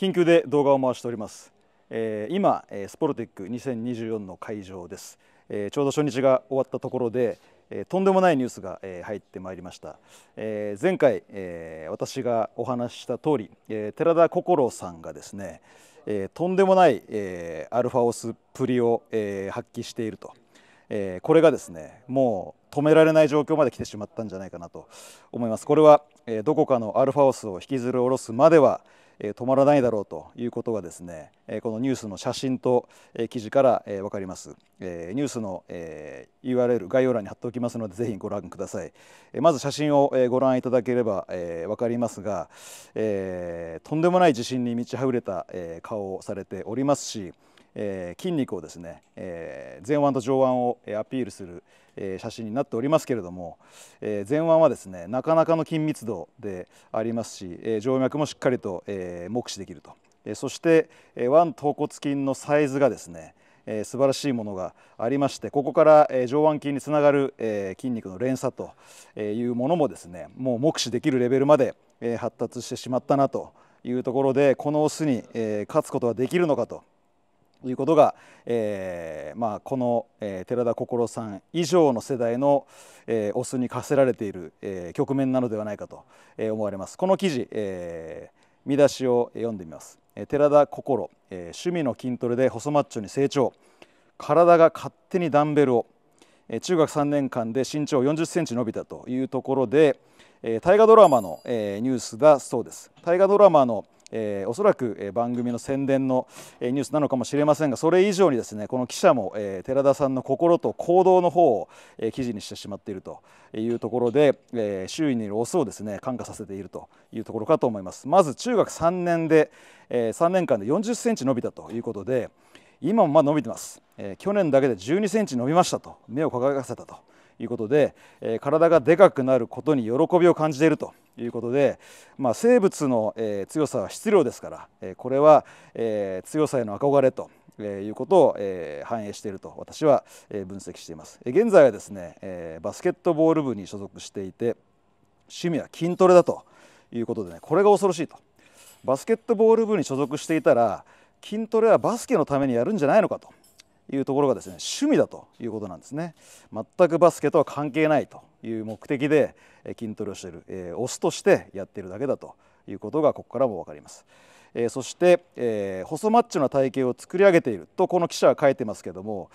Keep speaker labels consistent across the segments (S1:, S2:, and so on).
S1: 緊急で動画を回しております、えー、今スポルテック2024の会場です、えー、ちょうど初日が終わったところで、えー、とんでもないニュースが、えー、入ってまいりました、えー、前回、えー、私がお話した通り、えー、寺田心さんがですね、えー、とんでもない、えー、アルファオスプリを、えー、発揮していると、えー、これがですねもう止められない状況まで来てしまったんじゃないかなと思いますこれは、えー、どこかのアルファオスを引きずり下ろすまでは止まらないだろうということがですねこのニュースの写真と記事から分かりますニュースの URL 概要欄に貼っておきますのでぜひご覧くださいまず写真をご覧いただければ分かりますがとんでもない地震に満ち溢れた顔をされておりますしえー、筋肉をですね、えー、前腕と上腕をアピールする、えー、写真になっておりますけれども、え前腕はですねなかなかの筋密度でありますし、え静脈もしっかりと、え目視できると、えそして、え腕頭骨筋のサイズがですねえー、素晴らしいものがありましてここから、えー、上腕筋につながる、えー、筋肉の連鎖というものもですねもう目視できるレベルまで、えー、発達してしまったなというところでこのオスに、えー、勝つことはできるのかということが、えーまあ、この、えー、寺田心さん以上の世代の、えー、オスに課せられている、えー、局面なのではないかと、えー、思われます。この記事、えー、見出しを読んでみます。えー、寺田心、えー、趣味の筋トレで細マッチョに成長体が勝手にダンベルを、えー、中学3年間で身長4 0センチ伸びたというところで、えー、大河ドラマの、えー、ニュースだそうです。大河ドラマの、えー、おそらく、え番組の宣伝の、えニュースなのかもしれませんがそれ以上にですねこの記者も、え寺田さんの心と行動の方を、え記事にしてしまっているというところで、え周囲にいるオスをですね感化させているというところかと思います。まず中学3年で、え3年間で40センチ伸びたということで今もま伸びてます、え去年だけで12センチ伸びましたと目を輝かせたということで、え体がでかくなることに喜びを感じているということで、まあ、生物の、え強さは質量ですから、えこれは、え強さへの憧れと。えいうことを、え反映していると私は、え分析しています。現在はですね、えバスケットボール部に所属していて趣味は筋トレだということでねこれが恐ろしいとバスケットボール部に所属していたら筋トレはバスケのためにやるんじゃないのかというところがですね趣味だということなんですね全くバスケとは関係ないという目的で筋トレをしている、えー、オスとしてやっているだけだということがここからも分かります。えー、そして、えー、細マッチョな体型を作り上げているとこの記者は書いてますけども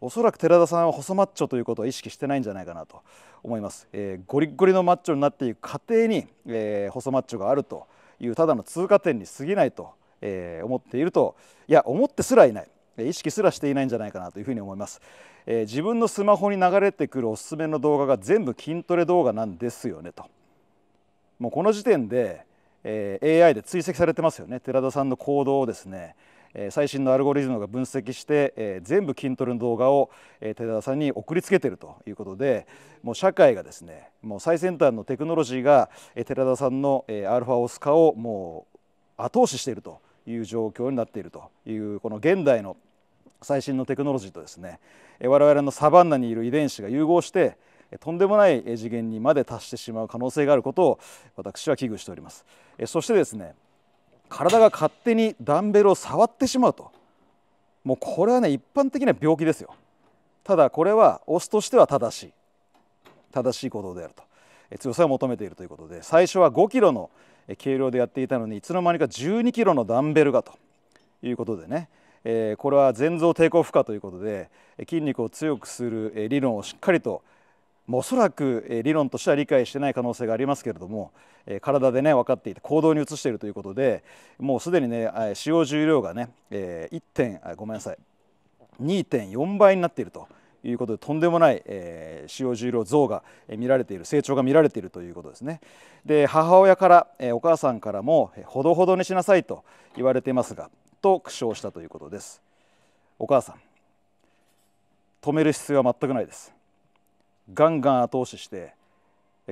S1: おそらく寺田さんは細マッチョということは意識してないんじゃないかなと思います、えー、ゴリゴリのマッチョになっていく過程に、えー、細マッチョがあるというただの通過点に過ぎないと、えー、思っているといや思ってすらいない意識すらしていないんじゃないかなというふに思います、えー、自分のスマホに流れてくるおすすめの動画が全部筋トレ動画なんですよねともうこの時点で、えー、AI で追跡されてますよね寺田さんの行動をですね、えー、最新のアルゴリズムが分析して、え全部筋トレの動画を、え寺田さんに送りつけてるということでもう社会がですねもう最先端のテクノロジーが、え寺田さんの、えアルファオス化をもう後押ししているという状況になっているというこの現代の最新のテクノロジーとですね我々のサバンナにいる遺伝子が融合してとんでもない次元にまで達してしまう可能性があることを私は危惧しておりますそしてですね体が勝手にダンベルを触ってしまうともうこれはね一般的な病気ですよただこれはオスとしては正しい正しい行動であると強さを求めているということで最初は5キロの軽量でやっていたのにいつの間にか12キロのダンベルがということでねえこれは前臓抵抗負荷ということで筋肉を強くする理論をしっかりとおそらく理論としては理解してない可能性がありますけれども体でね分かっていて行動に移しているということでもうすでにね使用重量がね1点ごめんなさい2.4倍になっているということでとんでもない、え使用重量増が見られている成長が見られているということですねで母親から、えお母さんからもほどほどにしなさいと言われていますがと苦笑したということですお母さん止める必要は全くないですガンガン後押しして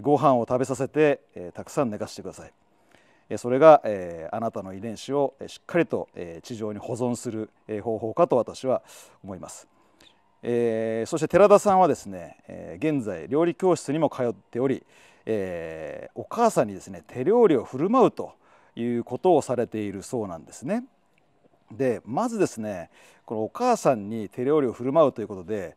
S1: ご飯を食べさせて、えー、たくさん寝かしてください、えそれが、えー、あなたの遺伝子をしっかりと、え地上に保存する、え方法かと私は思います、えそして寺田さんはですね、え現在料理教室にも通っており、えお母さんにですね手料理を振る舞うということをされているそうなんですね。でまずですねこのお母さんに手料理を振る舞うということで、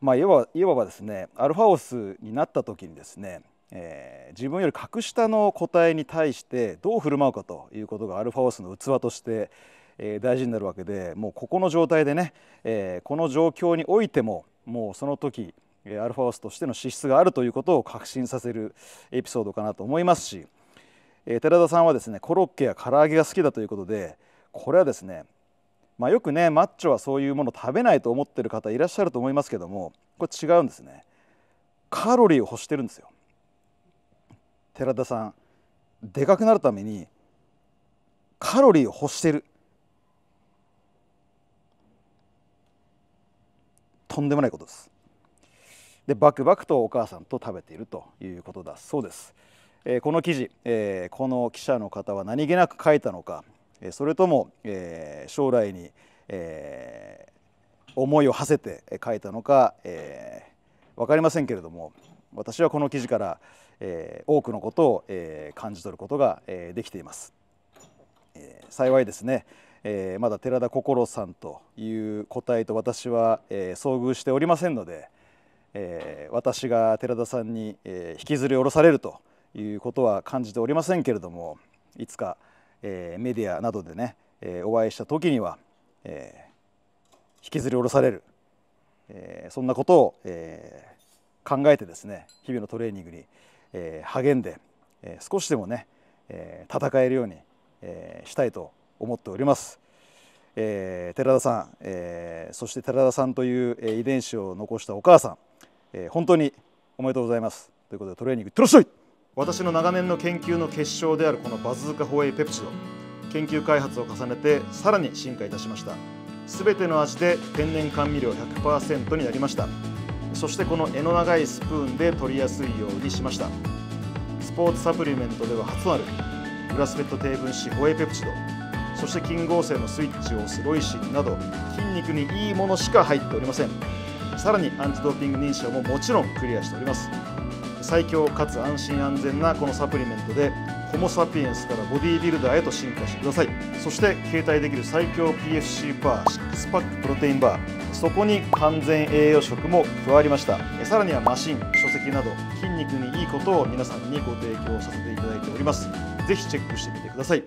S1: まあ、いわばですねアルファオスになった時にですね、えー、自分より格下の個体に対してどう振る舞うかということがアルファオスの器としてえ大事になるわけでもうここの状態でね、えー、この状況においてももうその時アルファオスとしての資質があるということを確信させるエピソードかなと思いますし、えー、寺田さんはですねコロッケや唐揚げが好きだということで、これはですね、まあ、よくねマッチョはそういうもの食べないと思ってる方いらっしゃると思いますけどもこれ違うんですねカロリーを欲してるんですよ寺田さんでかくなるためにカロリーを欲してるとんでもないことですでバクバクとお母さんと食べているということだそうです、えー、この記事、えー、この記者の方は何気なく書いたのかそれとも、えー、将来に、えー、思いを馳せて書いたのか、えー、分かりませんけれども私はこの記事から、えー、多くのことを、えー、感じ取ることが、えー、できています。えー、幸いですね、えー、まだ寺田心さんという個体と私は、えー、遭遇しておりませんので、えー、私が寺田さんに、えー、引きずり下ろされるということは感じておりませんけれどもいつか、えー、メディアなどでね、えー、お会いした時には、えー、引きずり下ろされる、えー、そんなことを、えー、考えてですね日々のトレーニングに、えー、励んで、えー、少しでもね、えー、戦えるように、えー、したいと思っております。えー、寺田さん、えー、そして寺田さんという、えー、遺伝子を残したお母さん、えー、本当におめでとうございますということでトレーニングいってらっしゃい私の長年の研究の結晶であるこのバズーカホエイペプチド研究開発を重ねてさらに進化いたしました全ての味で天然甘味料100%になりましたそしてこの柄の長いスプーンで取りやすいようにしましたスポーツサプリメントでは初となるグラスフェット低分子ホエイペプチドそして金合成のスイッチを押すロイシンなど筋肉にいいものしか入っておりませんさらにアンチドーピング認証ももちろんクリアしております最強かつ安心安全なこのサプリメントでホモ・サピエンスからボディービルダーへと進化してくださいそして携帯できる最強 PFC バー6パックプロテインバーそこに完全栄養食も加わりましたさらにはマシン書籍など筋肉にいいことを皆さんにご提供させていただいております是非チェックしてみてください